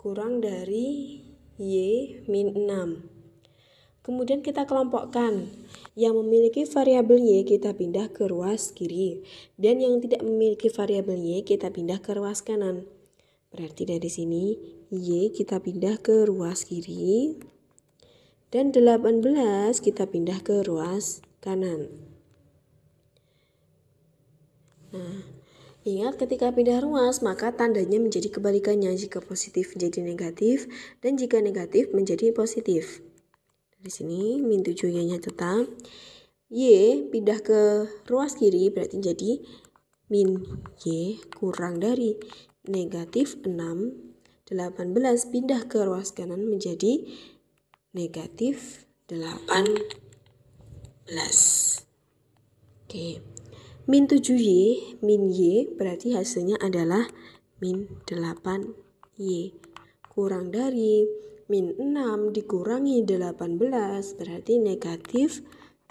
kurang dari Y min 6. Kemudian kita kelompokkan. Yang memiliki variabel Y kita pindah ke ruas kiri. Dan yang tidak memiliki variabel Y kita pindah ke ruas kanan. Berarti dari sini Y kita pindah ke ruas kiri. Dan 18 kita pindah ke ruas kanan. Nah, Ingat ketika pindah ruas, maka tandanya menjadi kebalikannya jika positif menjadi negatif dan jika negatif menjadi positif. Di sini min 7 y tetap. Y pindah ke ruas kiri berarti jadi min Y kurang dari negatif 6. 18 pindah ke ruas kanan menjadi negatif 18. Oke. Okay. Min 7Y, min Y berarti hasilnya adalah min 8Y. Kurang dari min 6 dikurangi 18 berarti negatif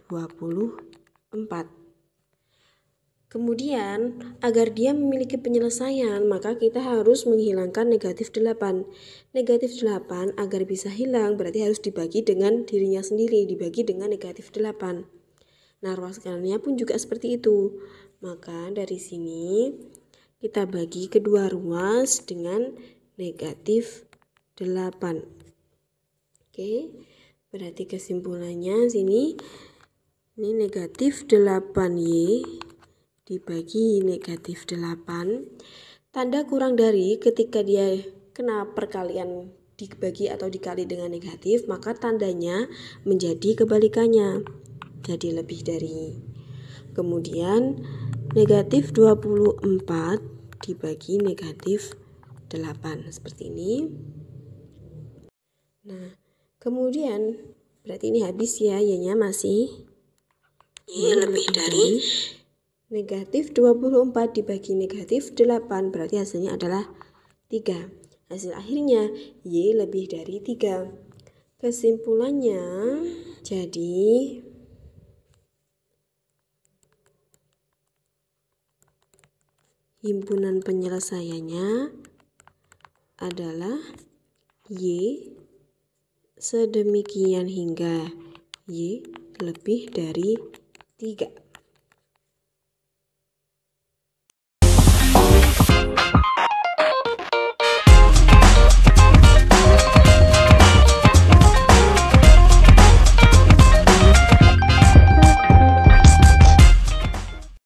24. Kemudian, agar dia memiliki penyelesaian, maka kita harus menghilangkan negatif 8. Negatif 8 agar bisa hilang berarti harus dibagi dengan dirinya sendiri, dibagi dengan negatif 8. Nah, ruas kanannya pun juga seperti itu. Maka dari sini kita bagi kedua ruas dengan negatif 8. Oke, berarti kesimpulannya sini ini negatif 8Y dibagi negatif 8. Tanda kurang dari ketika dia kena perkalian dibagi atau dikali dengan negatif, maka tandanya menjadi kebalikannya jadi lebih dari. Kemudian negatif 24 dibagi negatif 8 seperti ini. Nah, kemudian berarti ini habis ya, y-nya masih y iya, lebih dari negatif 24 dibagi negatif 8 berarti hasilnya adalah 3. Hasil akhirnya y lebih dari 3. Kesimpulannya, jadi Himpunan penyelesaiannya adalah Y sedemikian hingga Y lebih dari 3.